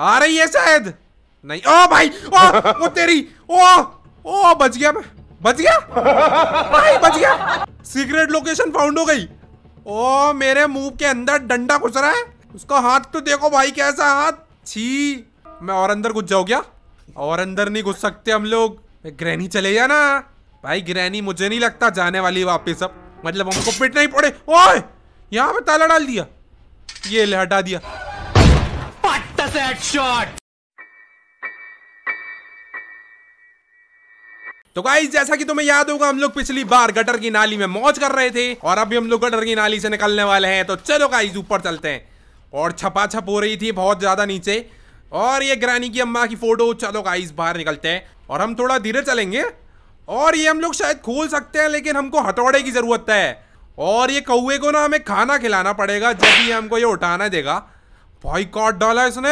आ रही है शायद नहीं ओ भाई ओ वो तेरी ओ ओ बच गया मैं बच गया भाई बच गया सीक्रेट लोकेशन फाउंड हो गई ओ मेरे मुंह के अंदर डंडा घुस रहा है उसका हाथ तो देखो भाई कैसा हाथ छी मैं और अंदर घुस जाओ क्या और अंदर नहीं घुस सकते हम लोग ग्रैनी चले जाना भाई ग्रैनी मुझे नहीं लगता जाने वाली वापिस अब मतलब हमको पिटना ही पड़े ओ यहाँ पे ताला डाल दिया ये ले हटा दिया छोटा सा हेडशॉट तो गाइस जैसा कि तुम्हें याद होगा हम लोग पिछली बार गटर की नाली में मौज कर रहे थे और अभी हम लोग गटर की नाली से निकलने वाले हैं तो चलो गाइस ऊपर चलते हैं और छपा छप हो रही थी बहुत ज़्यादा नीचे और ये ग्रानी की अम्मा की फ़ोटो चलो गाइस बाहर निकलते हैं और हम थोड़ा धीरे चलेंगे और ये हम लोग शायद खोल सकते हैं लेकिन हमको हथौड़े की ज़रूरत है और ये कौए को ना हमें खाना खिलाना पड़ेगा जब ये हमको ये उठाना देगा भाई काट डाला इसने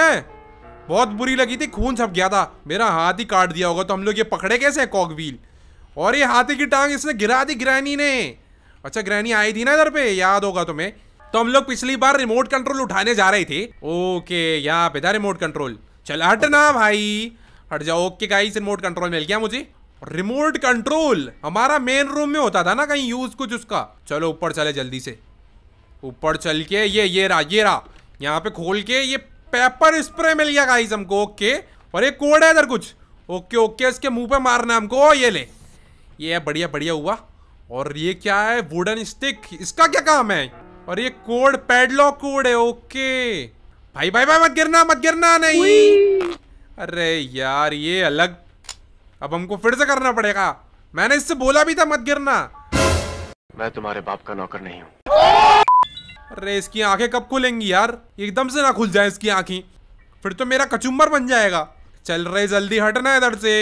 बहुत बुरी लगी थी खून छप गया था मेरा हाथ ही काट दिया होगा तो हम लोग ये पकड़े कैसे कॉकवील और ये हाथी की टांग इसने गिरा दी ग्रैनी ने अच्छा ग्रैनी आई थी ना इधर पे याद होगा तुम्हें तो हम लोग पिछली बार रिमोट कंट्रोल उठाने जा रहे थे ओके यहाँ पे था रिमोट कंट्रोल चल हट ना भाई हट जाओ ओके गाइस रिमोट कंट्रोल मिल गया मुझे रिमोट कंट्रोल हमारा मेन रूम में होता था ना कहीं यूज कुछ उसका चलो ऊपर चले जल्दी से ऊपर चल के ये ये रहा ये रहा यहाँ पे खोल के ये पेपर स्प्रे मिल गया गाइस हमको ओके और एक कोड है इधर कुछ ओके ओके इसके मुंह पे मारना हमको ये ले ये बढ़िया बढ़िया हुआ और ये क्या है वुडन स्टिक इसका क्या काम है और ये कोड पेडलॉक कोड है ओके भाई भाई भाई मत गिरना मत गिरना नहीं अरे यार ये अलग अब हमको फिर से करना पड़ेगा मैंने इससे बोला भी था मत गिरना मैं तुम्हारे बाप का नौकर नहीं हूँ अरे इसकी आंखें कब खुलेंगी यार एकदम से ना खुल जाए इसकी आंखें फिर तो मेरा कचुम्बर बन जाएगा चल रहे जल्दी हटना इधर से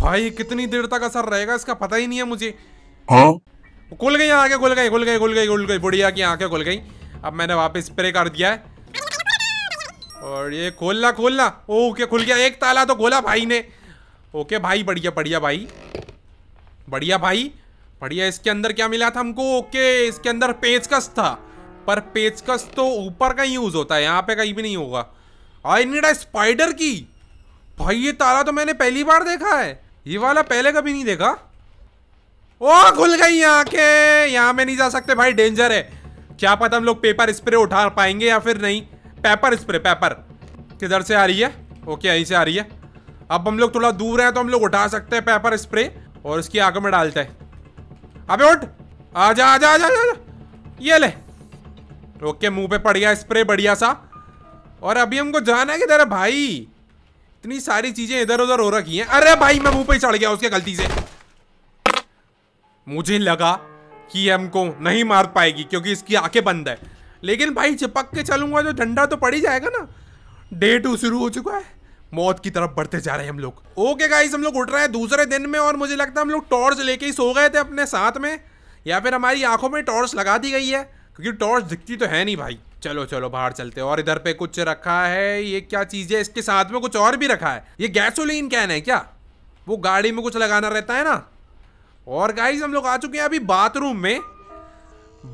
भाई कितनी देर तक असर रहेगा इसका पता ही नहीं है मुझे हाँ? खुल गई आंखें खुल गई खुल गई खुल गई खुल गई बुढ़िया की आंखें खुल गई अब मैंने वापस स्प्रे कर दिया है और ये खोलना खोलना ओके खुल गया एक ताला तो खोला भाई ने ओके भाई बढ़िया बढ़िया भाई बढ़िया भाई बढ़िया इसके अंदर क्या मिला था हमको ओके इसके अंदर पेचकस था पर पेचकस तो ऊपर का ही यूज होता है यहाँ पे कहीं भी नहीं होगा आई नीड आई स्पाइडर की भाई ये ताला तो मैंने पहली बार देखा है ये वाला पहले कभी नहीं देखा ओ खुल गई यहाँ के यहाँ में नहीं जा सकते भाई डेंजर है क्या पता हम लोग पेपर स्प्रे उठा पाएंगे या फिर नहीं पेपर स्प्रे पेपर किधर से आ रही है ओके यहीं से आ रही है अब हम लोग थोड़ा दूर हैं तो हम लोग उठा सकते हैं पेपर स्प्रे और उसकी आग में डालते हैं अबे उठ आजा आजा आजा आजा ये ले ओके मुंह पे पड़ गया स्प्रे बढ़िया सा और अभी हमको जाना है किधर भाई इतनी सारी चीजें इधर उधर हो रखी हैं अरे भाई मैं मुंह पे ही चढ़ गया उसके गलती से मुझे लगा कि हमको नहीं मार पाएगी क्योंकि इसकी आंखें बंद है लेकिन भाई चिपक के चलूंगा जो डंडा तो पड़ ही जाएगा ना डे टू शुरू हो चुका है मौत की तरफ बढ़ते जा रहे हैं हम लोग ओके गाइस हम लोग उठ रहे हैं दूसरे दिन में और मुझे लगता है हम लोग टॉर्च लेके ही सो गए थे अपने साथ में या फिर हमारी आंखों में टॉर्च लगा दी गई है क्योंकि टॉर्च दिखती तो है नहीं भाई चलो चलो बाहर चलते और इधर पे कुछ रखा है ये क्या चीज़ है इसके साथ में कुछ और भी रखा है ये गैसोलीन कैन है क्या वो गाड़ी में कुछ लगाना रहता है ना और गाइज हम लोग आ चुके हैं अभी बाथरूम में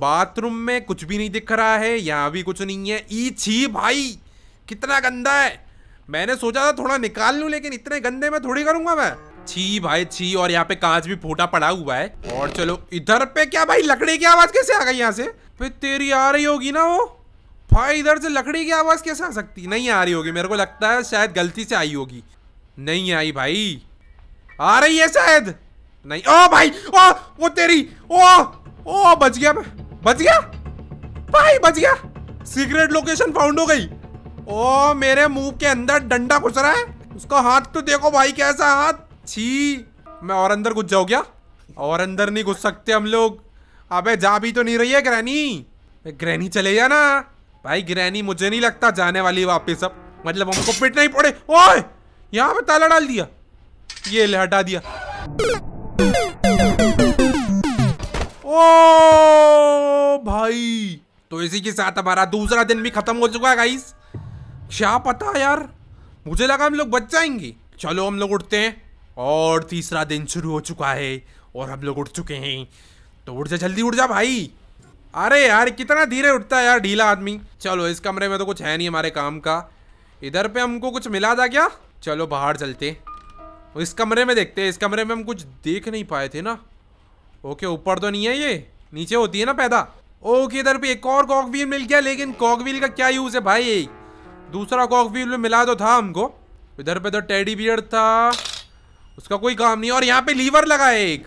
बाथरूम में कुछ भी नहीं दिख रहा है यहाँ भी कुछ नहीं है ई छी भाई कितना गंदा है मैंने सोचा था थोड़ा निकाल लूँ लेकिन इतने गंदे में थोड़ी करूँगा मैं छी भाई छी और यहाँ पे कांच भी फूटा पड़ा हुआ है और चलो इधर पे क्या भाई लकड़ी की आवाज कैसे आ गई यहाँ से फिर तेरी आ रही होगी ना वो भाई इधर से लकड़ी की आवाज कैसे आ सकती नहीं आ रही होगी मेरे को लगता है शायद गलती से आई होगी नहीं आई भाई आ रही है शायद नहीं ओ भाई ओ वो तेरी ओ ओ बच गया बच गया भाई बच गया सीक्रेट लोकेशन फाउंड हो गई ओ मेरे मुंह के अंदर डंडा घुस रहा है उसका हाथ तो देखो भाई कैसा हाथ छी मैं और अंदर घुस जाओ क्या और अंदर नहीं घुस सकते हम लोग अबे जा भी तो नहीं रही है ग्रैनी ग्रैनी चले जा ना भाई ग्रैनी मुझे नहीं लगता जाने वाली वापिस अब मतलब हमको पिटना ही पड़े ओए यहाँ पे ताला डाल दिया ये ले हटा दिया ओ भाई तो इसी के साथ हमारा दूसरा दिन भी खत्म हो चुका है गाइस क्या पता यार मुझे लगा हम लोग बच जाएंगे चलो हम लोग उठते हैं और तीसरा दिन शुरू हो चुका है और हम लोग उठ चुके हैं तो उठ जा जल्दी उठ जा भाई अरे यार कितना धीरे उठता है यार ढीला आदमी चलो इस कमरे में तो कुछ है नहीं हमारे काम का इधर पे हमको कुछ मिला था क्या चलो बाहर चलते इस कमरे में देखते हैं इस कमरे में हम कुछ देख नहीं पाए थे ना ओके ऊपर तो नहीं है ये नीचे होती है ना पैदा ओके इधर पे एक और व्हील मिल गया लेकिन व्हील का क्या यूज़ है भाई दूसरा कॉकव्हील में मिला तो था हमको इधर पे तो टेडी बियर था उसका कोई काम नहीं और यहाँ पे लीवर लगा है एक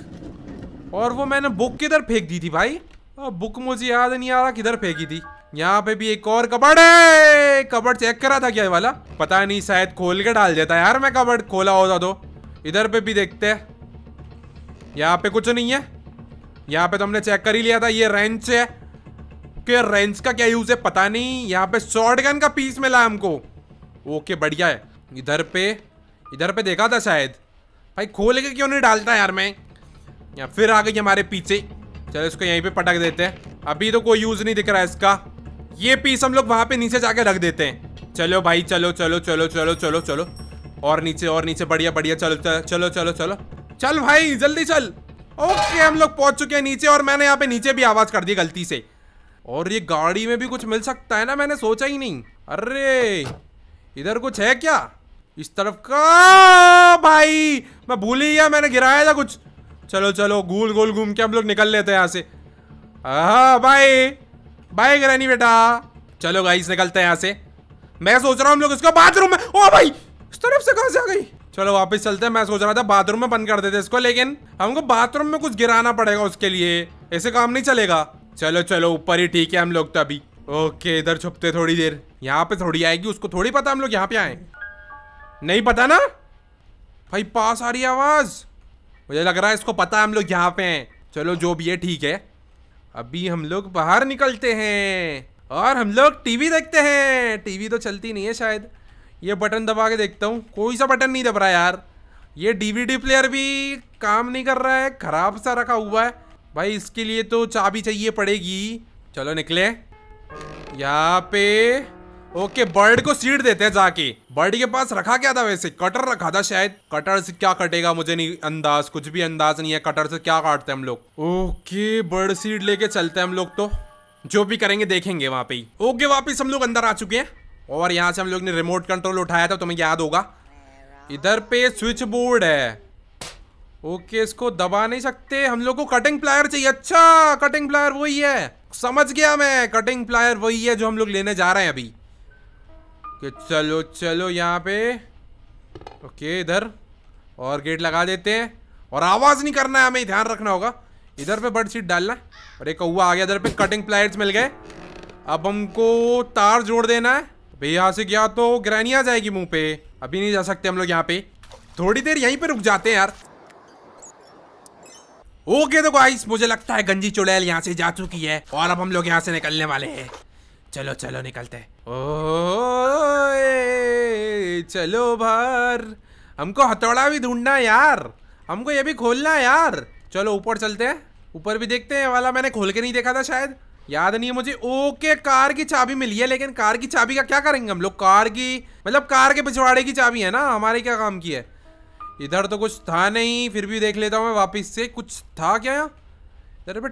और वो मैंने बुक किधर फेंक दी थी भाई बुक मुझे याद नहीं आ रहा किधर फेंकी थी यहाँ पे भी एक और कबड़ है कबड़ चेक करा था क्या वाला पता नहीं शायद खोल के डाल देता यार मैं कबड़ खोला होता तो इधर पे भी देखते है यहाँ पे कुछ नहीं है यहाँ पे तो हमने चेक कर ही लिया था ये रेंच है के रेंच का क्या यूज है पता नहीं यहाँ पे गन का पीस मिला हमको ओके बढ़िया है इधर पे इधर पे देखा था शायद भाई खोल के क्यों नहीं डालता यार मैं या फिर आ गई हमारे पीछे चलो इसको यहीं पे पटक देते हैं अभी तो कोई यूज़ नहीं दिख रहा है इसका ये पीस हम लोग वहां पे नीचे जाके रख देते हैं चलो भाई चलो चलो चलो चलो चलो चलो और नीचे और नीचे बढ़िया बढ़िया चलो चलो चलो चलो चल भाई जल्दी चल ओके हम लोग पहुंच चुके हैं नीचे और मैंने यहाँ पे नीचे भी आवाज़ कर दी गलती से और ये गाड़ी में भी कुछ मिल सकता है ना मैंने सोचा ही नहीं अरे इधर कुछ है क्या इस तरफ का भाई मैं भूल ही गया मैंने गिराया था कुछ चलो चलो गोल गोल घूम के हम लोग निकल लेते हैं यहाँ से बाय बाय ग्रैनी बेटा चलो गाइस निकलते हैं यहाँ से मैं सोच रहा हूँ हम लोग इसको बाथरूम में ओ भाई इस तरफ से कहाँ से आ गई चलो वापस चलते हैं मैं सोच रहा था बाथरूम में बंद कर देते इसको लेकिन हमको बाथरूम में कुछ गिराना पड़ेगा उसके लिए ऐसे काम नहीं चलेगा चलो चलो ऊपर ही ठीक है हम लोग तो अभी ओके इधर छुपते थोड़ी देर यहाँ पे थोड़ी आएगी उसको थोड़ी पता हम लोग यहाँ पे आए नहीं पता ना भाई पास आ रही है आवाज़ मुझे लग रहा है इसको पता है हम लोग यहाँ पे हैं चलो जो भी है ठीक है अभी हम लोग बाहर निकलते हैं और हम लोग टीवी देखते हैं टीवी तो चलती नहीं है शायद ये बटन दबा के देखता हूँ कोई सा बटन नहीं दब रहा यार ये डीवीडी प्लेयर भी काम नहीं कर रहा है खराब सा रखा हुआ है भाई इसके लिए तो चाबी चाहिए पड़ेगी चलो निकले यहाँ पे ओके बर्ड को सीट देते हैं जाके बर्ड के पास रखा क्या था वैसे कटर रखा था शायद कटर से क्या कटेगा मुझे नहीं अंदाज कुछ भी अंदाज नहीं है कटर से क्या काटते हैं हम लोग ओके बर्ड सीट लेके चलते हैं हम लोग तो जो भी करेंगे देखेंगे वहां पे ही ओके वापिस हम लोग अंदर आ चुके हैं और यहाँ से हम लोग ने रिमोट कंट्रोल उठाया था तुम्हें याद होगा इधर पे स्विच बोर्ड है ओके इसको दबा नहीं सकते हम लोग को कटिंग प्लायर चाहिए अच्छा कटिंग प्लायर वही है समझ गया मैं कटिंग प्लायर वही है जो हम लोग लेने जा रहे हैं अभी कि चलो चलो यहाँ पे ओके इधर और गेट लगा देते हैं और आवाज़ नहीं करना है हमें ध्यान रखना होगा इधर पे बर्ड सीट डालना और एक कौआ आ गया इधर पे कटिंग प्लाइट मिल गए अब हमको तार जोड़ देना है भाई यहाँ से गया तो ग्रैनी आ जाएगी मुंह पे अभी नहीं जा सकते हम लोग यहाँ पे थोड़ी देर यहीं पे रुक जाते हैं यार ओके तो गाइस मुझे लगता है गंजी चुड़ैल यहाँ से जा चुकी है और अब हम लोग यहाँ से निकलने वाले हैं चलो चलो निकलते ओ चलो भार हमको हथौड़ा भी ढूंढना है यार हमको ये भी खोलना है यार चलो ऊपर चलते हैं ऊपर भी देखते हैं वाला मैंने खोल के नहीं देखा था शायद याद नहीं है मुझे ओके कार की चाबी मिली है लेकिन कार की चाबी का क्या करेंगे हम लोग कार की मतलब कार के पिछवाड़े की चाबी है ना हमारे क्या काम की है इधर तो कुछ था नहीं फिर भी देख लेता हूँ मैं वापस से कुछ था क्या यहाँ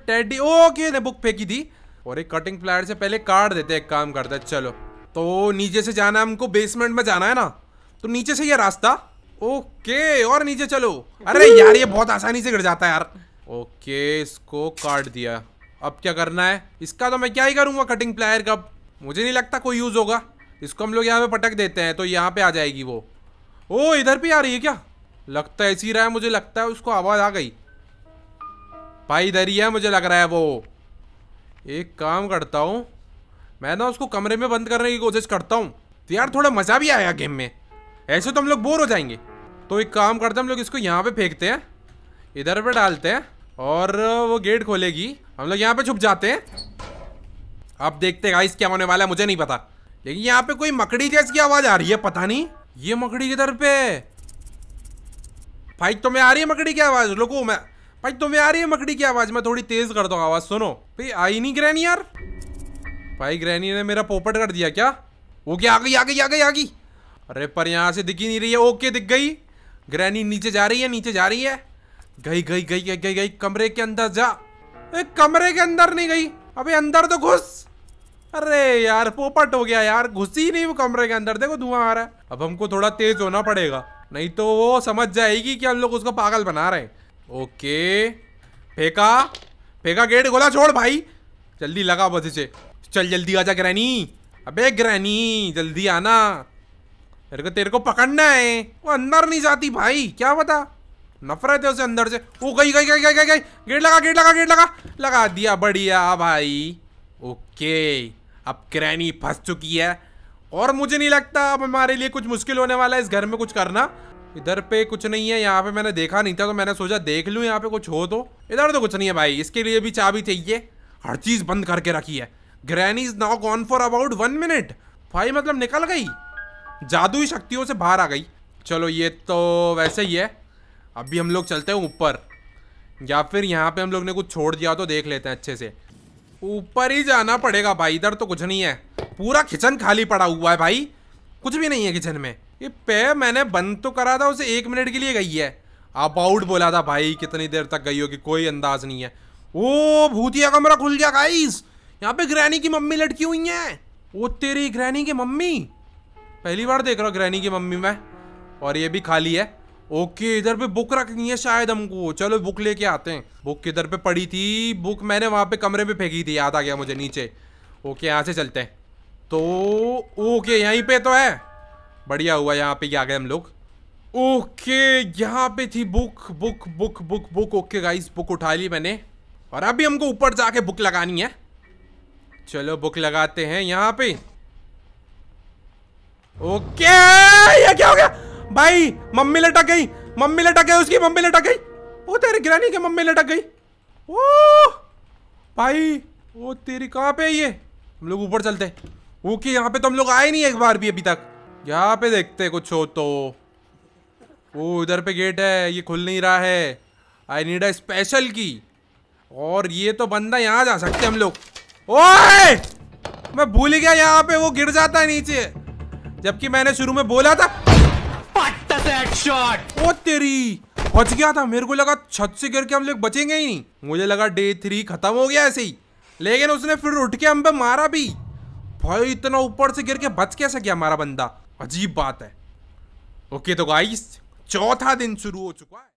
टेडी ओके ने बुक फेंकी थी और एक कटिंग प्लायर से पहले काट देते एक काम करते चलो तो नीचे से जाना है हमको बेसमेंट में जाना है ना तो नीचे से ये रास्ता ओके और नीचे चलो अरे यार ये बहुत आसानी से गिर जाता है यार ओके इसको काट दिया अब क्या करना है इसका तो मैं क्या ही करूँगा कटिंग प्लायर का मुझे नहीं लगता कोई यूज़ होगा इसको हम लोग यहाँ पे पटक देते हैं तो यहाँ पे आ जाएगी वो ओ इधर भी आ रही है क्या लगता है ऐसी रहा है मुझे लगता है उसको आवाज़ आ गई भाई इधर ही है मुझे लग रहा है वो एक काम करता हूँ मैं ना उसको कमरे में बंद करने की कोशिश करता हूँ तो यार थोड़ा मज़ा भी आया गेम में ऐसे तो हम लोग बोर हो जाएंगे तो एक काम करते हैं हम लोग इसको यहाँ पे फेंकते हैं इधर पे डालते हैं और वो गेट खोलेगी हम लोग यहाँ पे छुप जाते हैं अब देखते हैं गाइस क्या होने वाला है मुझे नहीं पता लेकिन यहाँ पे कोई मकड़ी जैसी आवाज़ आ रही है पता नहीं ये मकड़ी किधर पे फाइक तो मैं आ रही है मकड़ी की आवाज़ रुको मैं भाई तुम्हें आ रही है मकड़ी की आवाज मैं थोड़ी तेज कर दूंगा आवाज सुनो भाई आई नहीं ग्रैनी यार भाई ग्रैनी ने मेरा पोपट कर दिया क्या वो क्या आ गई आ गई आ गई आ गई अरे पर यहाँ से दिख ही नहीं रही है ओके दिख गई ग्रैनी नीचे जा रही है नीचे जा रही है गई गई गई गई गई गई कमरे के अंदर जा ए, कमरे के अंदर नहीं गई अबे अंदर तो घुस अरे यार पोपट हो गया यार घुस ही नहीं वो कमरे के अंदर देखो धुआं आ रहा है अब हमको थोड़ा तेज होना पड़ेगा नहीं तो वो समझ जाएगी कि हम लोग उसको पागल बना रहे हैं ओके फेंका फेंका गेट गोला छोड़ भाई जल्दी लगा बस इसे चल जल्दी आजा ग्रैनी अबे ग्रैनी जल्दी आना तेरे को तेरे को पकड़ना है वो अंदर नहीं जाती भाई क्या बता नफरत है उसे अंदर से वो गई गई गई गई गई गई गेट लगा गेट लगा गेट लगा लगा दिया बढ़िया भाई ओके अब ग्रैनी फंस चुकी है और मुझे नहीं लगता अब हमारे लिए कुछ मुश्किल होने वाला है इस घर में कुछ करना इधर पे कुछ नहीं है यहाँ पे मैंने देखा नहीं था तो मैंने सोचा देख लूँ यहाँ पे कुछ हो तो इधर तो कुछ नहीं है भाई इसके लिए भी चाबी चाहिए हर चीज़ बंद करके रखी है granny is now gone for about one minute भाई मतलब निकल गई जादुई शक्तियों से बाहर आ गई चलो ये तो वैसे ही है अभी हम लोग चलते हैं ऊपर या फिर यहाँ पे हम लोग ने कुछ छोड़ दिया तो देख लेते हैं अच्छे से ऊपर ही जाना पड़ेगा भाई इधर तो कुछ नहीं है पूरा किचन खाली पड़ा हुआ है भाई कुछ भी नहीं है किचन में ये पे मैंने बंद तो करा था उसे एक मिनट के लिए गई है अबाउट बोला था भाई कितनी देर तक गई होगी कोई अंदाज नहीं है ओ भूतिया कमरा खुल गया गाइस यहाँ पे ग्रैनी की मम्मी लटकी हुई है वो तेरी ग्रैनी की मम्मी पहली बार देख रहा हूँ ग्रैनी की मम्मी मैं और ये भी खाली है ओके इधर पे बुक रखनी है शायद हमको चलो बुक लेके आते हैं बुक किधर पे पड़ी थी बुक मैंने वहाँ पे कमरे में फेंकी थी याद आ गया मुझे नीचे ओके यहाँ से चलते हैं तो ओके यहीं पे तो है बढ़िया हुआ यहाँ पे आ गए हम लोग ओके यहाँ पे थी book book book book book okay guys book उठा ली मैंने और अभी हमको ऊपर जाके बुक लगानी है चलो बुक लगाते हैं यहाँ पे ओके ये क्या हो गया भाई मम्मी लटक गई मम्मी लटक गई उसकी मम्मी लटक गई वो तेरी गिरानी की मम्मी लटक गई ओ भाई वो तेरी कहाँ पे ये हम लोग ऊपर चलते ओके यहाँ पे तो हम लोग आए नहीं एक बार भी अभी तक यहाँ पे देखते कुछ हो तो वो इधर पे गेट है ये खुल नहीं रहा है आई नीड अ स्पेशल की और ये तो बंदा यहाँ जा सकते हम लोग ओए मैं भूल गया यहाँ पे वो गिर जाता है नीचे जबकि मैंने शुरू में बोला था ओ तेरी बच गया था मेरे को लगा छत से गिर के हम लोग बचेंगे ही नहीं मुझे लगा डे थ्री खत्म हो गया ऐसे ही लेकिन उसने फिर उठ के हम पे मारा भी भाई इतना ऊपर से गिर के बच कैसे गया हमारा बंदा अजीब बात है ओके तो गाइस चौथा दिन शुरू हो चुका है